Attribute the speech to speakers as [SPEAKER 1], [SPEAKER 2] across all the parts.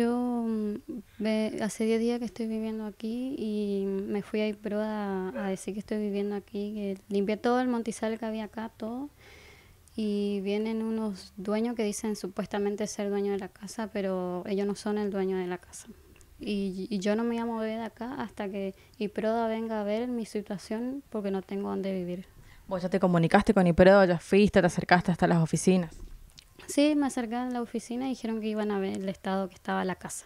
[SPEAKER 1] Yo mm, hace 10 días que estoy viviendo aquí y me fui a Iproda a, decir que estoy viviendo aquí, que limpié todo el montizal que había acá, todo. Y vienen unos dueños que dicen supuestamente ser dueño de la casa, pero ellos no son el dueño de la casa. Y, y yo no me voy a mover de acá hasta que Iproda venga a ver mi situación porque no tengo dónde vivir.
[SPEAKER 2] Vos ya te comunicaste con Iproda, ya fuiste, te acercaste hasta las oficinas.
[SPEAKER 1] Sí, me acercaron a la oficina y dijeron que iban a ver el estado que estaba la casa.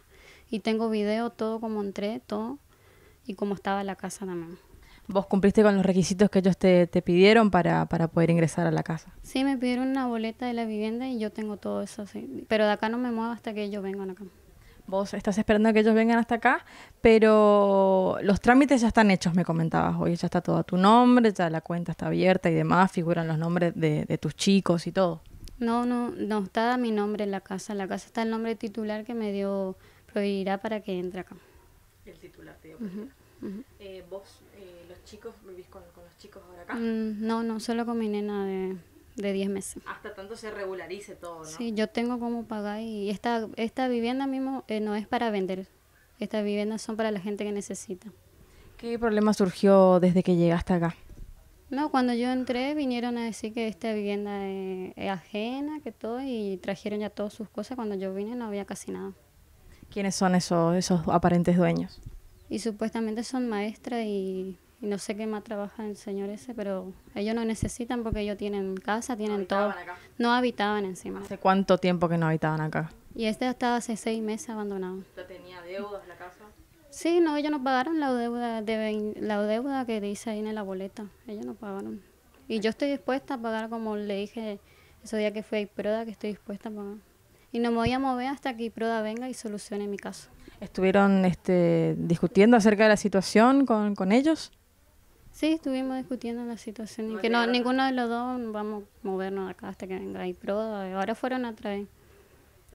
[SPEAKER 1] Y tengo video, todo como entré, todo, y cómo estaba la casa también.
[SPEAKER 2] ¿Vos cumpliste con los requisitos que ellos te, pidieron para, poder ingresar a la casa?
[SPEAKER 1] Sí, me pidieron una boleta de la vivienda y yo tengo todo eso, sí. Pero de acá no me muevo hasta que ellos vengan acá.
[SPEAKER 2] Vos estás esperando a que ellos vengan hasta acá, pero los trámites ya están hechos, me comentabas hoy. Ya está todo a tu nombre, ya la cuenta está abierta y demás, figuran los nombres de, de tus chicos y todo.
[SPEAKER 1] No, no, no está mi nombre en la casa. la casa está el nombre titular que me dio Prohibirá para que entre acá.
[SPEAKER 2] El titular te dio eh, ¿Vos, eh, los chicos, vivís con, los chicos ahora acá?
[SPEAKER 1] Mm, no, no, solo con mi nena de, de 10 meses.
[SPEAKER 2] Hasta tanto se regularice todo, Sí,
[SPEAKER 1] yo tengo cómo pagar y esta, esta vivienda mismo eh, no es para vender. Estas viviendas son para la gente que necesita.
[SPEAKER 2] ¿Qué problema surgió desde que llegaste acá?
[SPEAKER 1] No, cuando yo entré vinieron a decir que esta vivienda eh, es, ajena, que todo, y trajeron ya todas sus cosas. Cuando yo vine no había casi nada.
[SPEAKER 2] ¿Quiénes son esos, esos aparentes dueños?
[SPEAKER 1] Y supuestamente son maestras y, no sé qué más trabaja el señor ese, pero ellos no necesitan porque ellos tienen casa, tienen todo. Acá.
[SPEAKER 2] No habitaban encima. ¿Hace cuánto tiempo que no habitaban acá?
[SPEAKER 1] Y este hasta hace seis meses abandonado.
[SPEAKER 2] ¿Tenía deudas la casa?
[SPEAKER 1] Sí, no, ellos no pagaron la deuda, de, la deuda que dice ahí en la boleta. Ellos no pagaron. Y yo estoy dispuesta a pagar, como le dije ese día que fue a IPRODA, que estoy dispuesta a pagar. Y no me voy a mover hasta que IPRODA venga y solucione mi caso.
[SPEAKER 2] ¿Estuvieron este, discutiendo acerca de la situación con, ellos?
[SPEAKER 1] Sí, estuvimos discutiendo la situación. Y que no, ninguno de los dos vamos a movernos acá hasta que venga IPRODA. Ahora fueron a traer.